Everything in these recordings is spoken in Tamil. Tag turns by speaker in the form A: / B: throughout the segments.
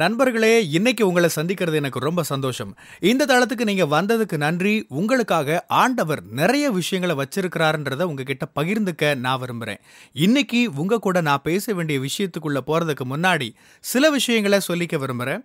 A: நண்பர்களே இன்னைக்கு உங்களை சந்திக்கிறது எனக்கு ரொம்ப சந்தோஷம் இந்த தளத்துக்கு நீங்க வந்ததுக்கு நன்றி உங்களுக்காக ஆண்டவர் நிறைய விஷயங்களை வச்சிருக்கிறாருன்றத உங்ககிட்ட பகிர்ந்துக்க நான் விரும்புகிறேன் இன்னைக்கு உங்க கூட நான் பேச வேண்டிய விஷயத்துக்குள்ள போறதுக்கு முன்னாடி சில விஷயங்களை சொல்லிக்க விரும்புகிறேன்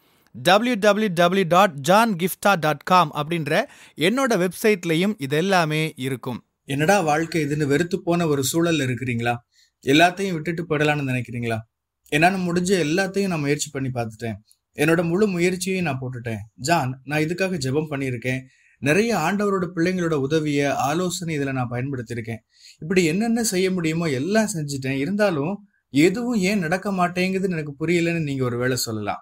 A: W W W dot John Gifta dot com அப்படின்ற என்னோட வெப்சைட்லையும் இது எல்லாமே இருக்கும் என்னடா வாழ்க்கை இதுன்னு வெறுத்து போன ஒரு சூழல் இருக்கிறீங்களா எல்லாத்தையும் விட்டுட்டு போயிடலான்னு நினைக்கிறீங்களா என்னால் முடிஞ்ச எல்லாத்தையும் நான் முயற்சி பண்ணி பார்த்துட்டேன் என்னோட முழு முயற்சியையும் நான் போட்டுட்டேன் ஜான் நான் இதுக்காக ஜெபம் பண்ணியிருக்கேன் நிறைய ஆண்டவரோட பிள்ளைங்களோட உதவியை ஆலோசனை இதில் நான் பயன்படுத்தியிருக்கேன் இப்படி என்னென்ன செய்ய முடியுமோ எல்லாம் செஞ்சுட்டேன் இருந்தாலும் எதுவும் ஏன் நடக்க மாட்டேங்குதுன்னு எனக்கு புரியலன்னு நீங்கள் ஒரு வேலை சொல்லலாம்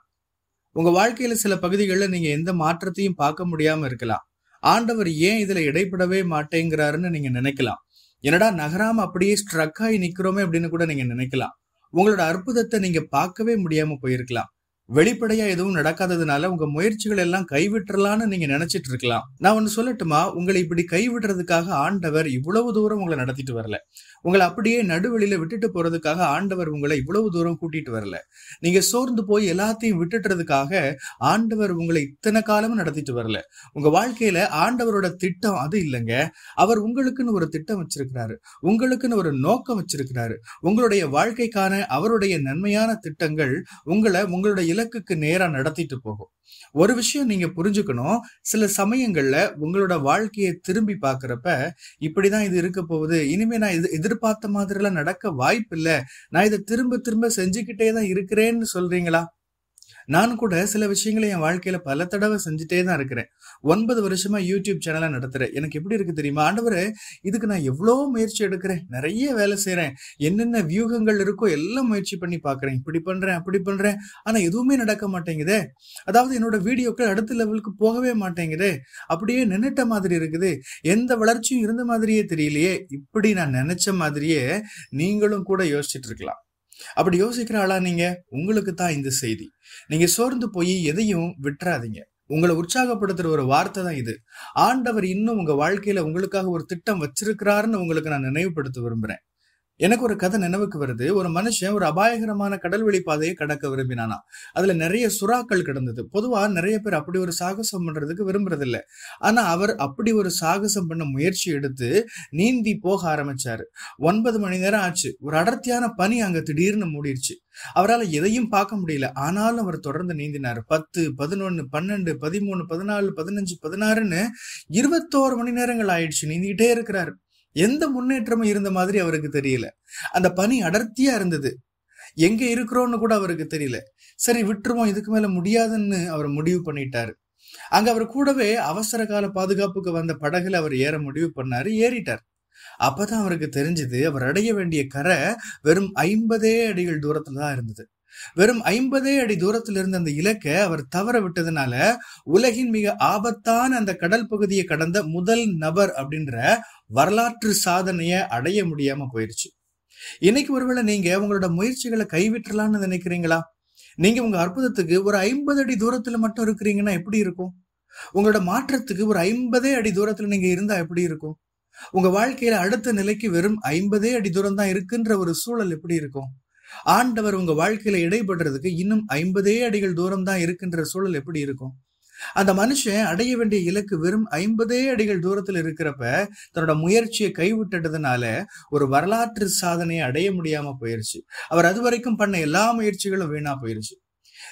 A: உங்க வாழ்க்கையில சில பகுதிகளில் நீங்க எந்த மாற்றத்தையும் பார்க்க முடியாம இருக்கலாம் ஆண்டவர் ஏன் இதுல இடைப்படவே மாட்டேங்கிறாருன்னு நீங்க நினைக்கலாம் என்னடா நகராம அப்படியே ஸ்ட்ரக் ஆகி நிக்கிறோமே அப்படின்னு கூட நீங்க நினைக்கலாம் உங்களோட அற்புதத்தை நீங்க பார்க்கவே முடியாம போயிருக்கலாம் வெளிப்படையா எதுவும் நடக்காததுனால உங்க முயற்சிகள் எல்லாம் கைவிட்டுறலான்னு நீங்க நினைச்சிட்டு இருக்கலாம் நான் ஒன்னு சொல்லட்டுமா உங்களை இப்படி கைவிடுறதுக்காக ஆண்டவர் இவ்வளவு தூரம் உங்களை நடத்திட்டு வரல உங்களை அப்படியே நடுவெளியில விட்டுட்டு போறதுக்காக ஆண்டவர் உங்களை இவ்வளவு தூரம் கூட்டிட்டு வரல நீங்க சோர்ந்து போய் எல்லாத்தையும் விட்டுட்டுறதுக்காக ஆண்டவர் உங்களை இத்தனை காலமும் நடத்திட்டு வரல உங்க வாழ்க்கையில ஆண்டவரோட திட்டம் அது இல்லைங்க அவர் உங்களுக்குன்னு ஒரு திட்டம் வச்சிருக்கிறாரு உங்களுக்குன்னு ஒரு நோக்கம் வச்சிருக்கிறாரு உங்களுடைய வாழ்க்கைக்கான அவருடைய நன்மையான திட்டங்கள் உங்களை உங்களுடைய இலக்குக்கு நேரா நடத்திட்டு போகும் ஒரு விஷயம் நீங்க புரிஞ்சுக்கணும் சில சமயங்கள்ல உங்களோட வாழ்க்கையை திரும்பி பாக்குறப்ப இப்படிதான் இது இருக்க போகுது இனிமே நான் இது எதிர்பார்த்த எல்லாம் நடக்க வாய்ப்பு இல்லை நான் இதை திரும்ப திரும்ப செஞ்சுக்கிட்டே தான் இருக்கிறேன்னு சொல்றீங்களா நான் கூட சில விஷயங்களை என் வாழ்க்கையில பல தடவை செஞ்சுட்டே தான் இருக்கிறேன் ஒன்பது வருஷமா யூடியூப் சேனலை நடத்துறேன் எனக்கு எப்படி இருக்கு தெரியுமா ஆண்டவர் இதுக்கு நான் எவ்வளோ முயற்சி எடுக்கிறேன் நிறைய வேலை செய்யறேன் என்னென்ன வியூகங்கள் இருக்கோ எல்லாம் முயற்சி பண்ணி பாக்குறேன் இப்படி பண்றேன் அப்படி பண்றேன் ஆனா எதுவுமே நடக்க மாட்டேங்குதே அதாவது என்னோட வீடியோக்கள் அடுத்த லெவலுக்கு போகவே மாட்டேங்குதே அப்படியே நின்னுட்ட மாதிரி இருக்குது எந்த வளர்ச்சியும் இருந்த மாதிரியே தெரியலையே இப்படி நான் நினைச்ச மாதிரியே நீங்களும் கூட யோசிச்சுட்டு இருக்கலாம் அப்படி யோசிக்கிற ஆளா நீங்க உங்களுக்கு தான் இந்த செய்தி நீங்க சோர்ந்து போய் எதையும் விட்டுறாதீங்க உங்களை உற்சாகப்படுத்துற ஒரு வார்த்தை தான் இது ஆண்டவர் இன்னும் உங்க வாழ்க்கையில உங்களுக்காக ஒரு திட்டம் வச்சிருக்கிறாருன்னு உங்களுக்கு நான் நினைவுபடுத்த விரும்புறேன் எனக்கு ஒரு கதை நினைவுக்கு வருது ஒரு மனுஷன் ஒரு அபாயகரமான கடல்வெளி பாதையை கடக்க விரும்பினானா அதுல நிறைய சுறாக்கள் கிடந்தது பொதுவா நிறைய பேர் அப்படி ஒரு சாகசம் பண்றதுக்கு விரும்புறது இல்லை ஆனா அவர் அப்படி ஒரு சாகசம் பண்ண முயற்சி எடுத்து நீந்தி போக ஆரம்பிச்சாரு ஒன்பது மணி நேரம் ஆச்சு ஒரு அடர்த்தியான பனி அங்க திடீர்னு மூடிடுச்சு அவரால் எதையும் பார்க்க முடியல ஆனாலும் அவர் தொடர்ந்து நீந்தினார் பத்து பதினொன்னு பன்னெண்டு பதிமூணு பதினாலு பதினஞ்சு பதினாறுன்னு இருபத்தோரு மணி நேரங்கள் ஆயிடுச்சு நீந்திக்கிட்டே இருக்கிறாரு எந்த முன்னேற்றமும் இருந்த மாதிரி அவருக்கு தெரியல அந்த பணி அடர்த்தியா இருந்தது எங்க இருக்கிறோன்னு கூட அவருக்கு தெரியல சரி விட்டுருவோம் இதுக்கு மேல முடியாதுன்னு அவர் முடிவு பண்ணிட்டாரு அங்க அவர் கூடவே அவசர கால பாதுகாப்புக்கு வந்த படகுல அவர் ஏற முடிவு பண்ணாரு ஏறிட்டார் அப்பதான் அவருக்கு தெரிஞ்சது அவர் அடைய வேண்டிய கரை வெறும் ஐம்பதே அடிகள் தூரத்துல தான் இருந்தது வெறும் ஐம்பதே அடி தூரத்தில் இருந்த அந்த இலக்கை அவர் தவற விட்டதுனால உலகின் மிக ஆபத்தான அந்த கடல் பகுதியை கடந்த முதல் நபர் அப்படின்ற வரலாற்று சாதனையை அடைய முடியாம போயிருச்சு இன்னைக்கு ஒருவேளை நீங்க உங்களோட முயற்சிகளை கைவிட்டுலான்னு நினைக்கிறீங்களா நீங்க உங்க அற்புதத்துக்கு ஒரு ஐம்பது அடி தூரத்துல மட்டும் இருக்கிறீங்கன்னா எப்படி இருக்கும் உங்களோட மாற்றத்துக்கு ஒரு ஐம்பதே அடி தூரத்துல நீங்க இருந்தா எப்படி இருக்கும் உங்க வாழ்க்கையில அடுத்த நிலைக்கு வெறும் ஐம்பதே அடி தூரம் தான் இருக்குன்ற ஒரு சூழல் எப்படி இருக்கும் ஆண்டவர் உங்க வாழ்க்கையில இடைபடுறதுக்கு இன்னும் ஐம்பதே அடிகள் தூரம் தான் இருக்குன்ற சூழல் எப்படி இருக்கும் அந்த மனுஷன் அடைய வேண்டிய இலக்கு வெறும் ஐம்பதே அடிகள் தூரத்துல இருக்கிறப்ப தன்னோட முயற்சியை கைவிட்டுட்டதுனால ஒரு வரலாற்று சாதனையை அடைய முடியாம போயிருச்சு அவர் அது வரைக்கும் பண்ண எல்லா முயற்சிகளும் வீணா போயிருச்சு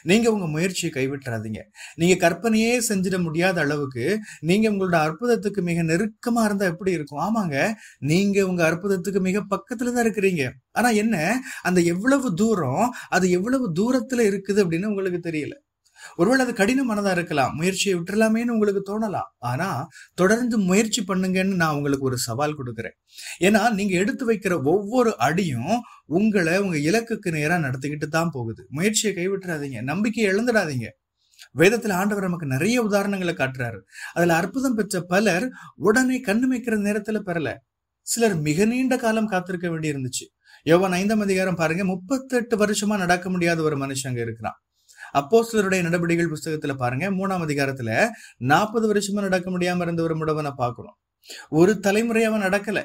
A: நீங்கள் உங்கள் முயற்சியை கைவிட்டுறாதீங்க நீங்கள் கற்பனையே செஞ்சிட முடியாத அளவுக்கு நீங்கள் உங்களோட அற்புதத்துக்கு மிக நெருக்கமாக இருந்தால் எப்படி இருக்கும் ஆமாங்க நீங்கள் உங்கள் அற்புதத்துக்கு மிக பக்கத்தில் தான் இருக்கிறீங்க ஆனால் என்ன அந்த எவ்வளவு தூரம் அது எவ்வளவு தூரத்தில் இருக்குது அப்படின்னு உங்களுக்கு தெரியல ஒருவேளை அது கடினமானதா இருக்கலாம் முயற்சியை விட்டுலாமேன்னு உங்களுக்கு தோணலாம் ஆனா தொடர்ந்து முயற்சி பண்ணுங்கன்னு நான் உங்களுக்கு ஒரு சவால் கொடுக்குறேன் ஏன்னா நீங்க எடுத்து வைக்கிற ஒவ்வொரு அடியும் உங்களை உங்க இலக்குக்கு நேரா நடத்திக்கிட்டு தான் போகுது முயற்சியை கைவிட்டுறாதீங்க நம்பிக்கையை இழந்துடாதீங்க வேதத்துல ஆண்டவர் நமக்கு நிறைய உதாரணங்களை காட்டுறாரு அதுல அற்புதம் பெற்ற பலர் உடனே கண்ணுமைக்கிற நேரத்துல பெறல சிலர் மிக நீண்ட காலம் காத்திருக்க வேண்டி இருந்துச்சு யோவான் ஐந்தாம் அதிகாரம் பாருங்க முப்பத்தெட்டு வருஷமா நடக்க முடியாத ஒரு மனுஷன் அங்க இருக்கிறான் அப்போ நடவடிக்கைகள் புஸ்தகத்துல பாருங்க மூணாம் அதிகாரத்துல நாற்பது வருஷமா நடக்க முடியாம இருந்த ஒரு முடவனை பாக்குறோம் ஒரு தலைமுறையாவ நடக்கல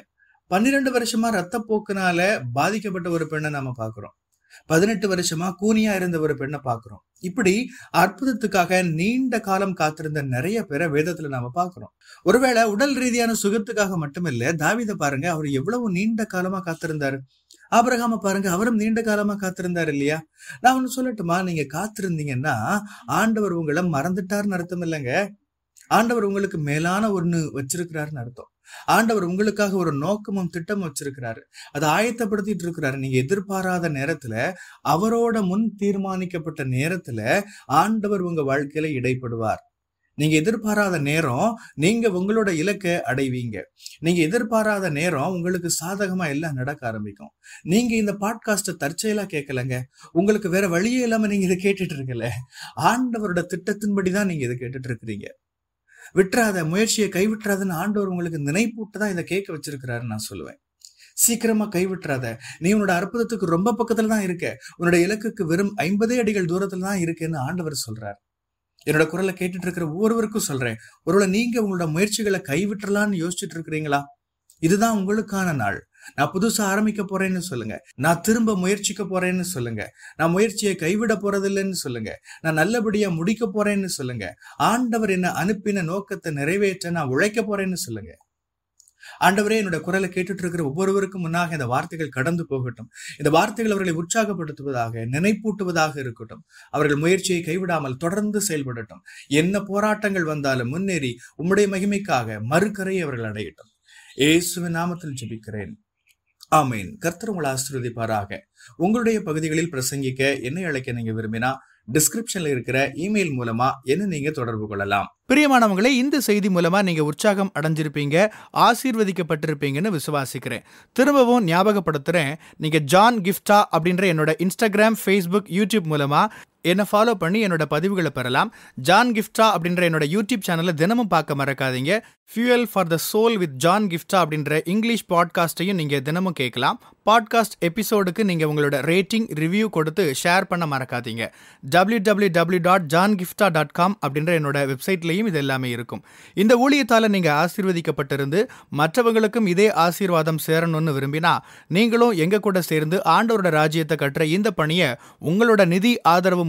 A: பன்னிரண்டு வருஷமா ரத்த போக்குனால பாதிக்கப்பட்ட ஒரு பெண்ணை நாம பாக்குறோம் பதினெட்டு வருஷமா கூனியா இருந்த ஒரு பெண்ணை பாக்குறோம் இப்படி அற்புதத்துக்காக நீண்ட காலம் காத்திருந்த நிறைய பேரை வேதத்துல நாம பாக்குறோம் ஒருவேளை உடல் ரீதியான சுகத்துக்காக மட்டுமில்ல தாவித பாருங்க அவர் எவ்வளவு நீண்ட காலமா காத்திருந்தாரு ஆபரகாம பாருங்க அவரும் நீண்ட காலமா காத்திருந்தார் இல்லையா நான் ஒண்ணு சொல்லட்டுமா நீங்க காத்திருந்தீங்கன்னா ஆண்டவர் உங்களை மறந்துட்டாருன்னு அர்த்தம் இல்லைங்க ஆண்டவர் உங்களுக்கு மேலான ஒண்ணு வச்சிருக்கிறாருன்னு அர்த்தம் ஆண்டவர் உங்களுக்காக ஒரு நோக்கமும் திட்டமும் வச்சிருக்கிறாரு அதை ஆயத்தப்படுத்திட்டு இருக்கிறாரு நீங்க எதிர்பாராத நேரத்துல அவரோட முன் தீர்மானிக்கப்பட்ட நேரத்துல ஆண்டவர் உங்க வாழ்க்கையில இடைப்படுவார் நீங்க எதிர்பாராத நேரம் நீங்க உங்களோட இலக்கை அடைவீங்க நீங்க எதிர்பாராத நேரம் உங்களுக்கு சாதகமா எல்லாம் நடக்க ஆரம்பிக்கும் நீங்க இந்த பாட்காஸ்ட தற்செயலா கேட்கலங்க உங்களுக்கு வேற வழியே இல்லாம நீங்க இதை கேட்டுட்டு இருக்கல ஆண்டவரோட திட்டத்தின்படி தான் நீங்க இதை கேட்டுட்டு இருக்கிறீங்க விட்டுறாத முயற்சியை கைவிட்டுறாதுன்னு ஆண்டவர் உங்களுக்கு நினைப்பூட்டு தான் இதை கேட்க வச்சிருக்கிறாருன்னு நான் சொல்லுவேன் சீக்கிரமா கைவிட்டுறாத நீ உன்னோட அற்புதத்துக்கு ரொம்ப பக்கத்துல தான் இருக்க உன்னோட இலக்குக்கு வெறும் ஐம்பதே அடிகள் தூரத்துல தான் இருக்குன்னு ஆண்டவர் சொல்றாரு என்னோட குரலை கேட்டுட்டு இருக்கிற ஒவ்வொருவருக்கும் சொல்றேன் ஒருவேளை நீங்க உங்களோட முயற்சிகளை கைவிட்டுலான்னு யோசிச்சுட்டு இருக்கிறீங்களா இதுதான் உங்களுக்கான நாள் நான் புதுசா ஆரம்பிக்க போறேன்னு சொல்லுங்க நான் திரும்ப முயற்சிக்க போறேன்னு சொல்லுங்க நான் முயற்சியை கைவிட போறதில்லைன்னு சொல்லுங்க நான் நல்லபடியா முடிக்க போறேன்னு சொல்லுங்க ஆண்டவர் என்ன அனுப்பின நோக்கத்தை நிறைவேற்ற நான் உழைக்க போறேன்னு சொல்லுங்க ஆண்டவரே என்னுடைய குரலை கேட்டுட்டு இருக்கிற ஒவ்வொருவருக்கும் முன்னாக இந்த வார்த்தைகள் கடந்து போகட்டும் இந்த வார்த்தைகள் அவர்களை உற்சாகப்படுத்துவதாக நினைப்பூட்டுவதாக இருக்கட்டும் அவர்கள் முயற்சியை கைவிடாமல் தொடர்ந்து செயல்படட்டும் என்ன போராட்டங்கள் வந்தாலும் முன்னேறி உம்முடைய மகிமைக்காக மறுக்கரை அவர்கள் அடையட்டும் இயேசுவின் நாமத்தில் ஜபிக்கிறேன் ஆமீன் கர்த்தர் உங்களை ஆசிர்வதிப்பாராக உங்களுடைய பகுதிகளில் பிரசங்கிக்க என்னை அழைக்க நீங்க விரும்பினா டிஸ்கிரிப்ஷன்ல இருக்கிற இமெயில் மூலமா என்ன நீங்க தொடர்பு கொள்ளலாம் பிரியமானவங்களே இந்த செய்தி மூலமா நீங்க உற்சாகம் அடைஞ்சிருப்பீங்க ஆசீர்வதிக்கப்பட்டிருப்பீங்கன்னு விசுவாசிக்கிறேன் திரும்பவும் ஞாபகப்படுத்துறேன் நீங்க ஜான் கிஃப்டா அப்படின்ற என்னோட இன்ஸ்டாகிராம் ஃபேஸ்புக் யூடியூப் மூலமா என்னை ஃபாலோ பண்ணி என்னோட பதிவுகளை பெறலாம் ஜான் கிஃப்டா அப்படின்ற என்னோட யூடியூப் சேனலில் தினமும் பார்க்க மறக்காதீங்க fuel for the soul with John Gifta அப்படின்ற இங்கிலீஷ் பாட்காஸ்ட்டையும் நீங்கள் தினமும் கேட்கலாம் பாட்காஸ்ட் எபிசோடுக்கு நீங்கள் உங்களோட ரேட்டிங் ரிவ்யூ கொடுத்து ஷேர் பண்ண மறக்காதீங்க W W W dot John Gifta dot com அப்படின்ற என்னோட வெப்சைட்லையும் இது எல்லாமே இருக்கும் இந்த ஊழியத்தால் நீங்கள் ஆசீர்வதிக்கப்பட்டிருந்து மற்றவங்களுக்கும் இதே ஆசீர்வாதம் சேரணும்னு விரும்பினா நீங்களும் எங்கள் கூட சேர்ந்து ஆண்டோரோட ராஜ்யத்தை கட்டுற இந்த பணியை உங்களோட நிதி ஆதரவு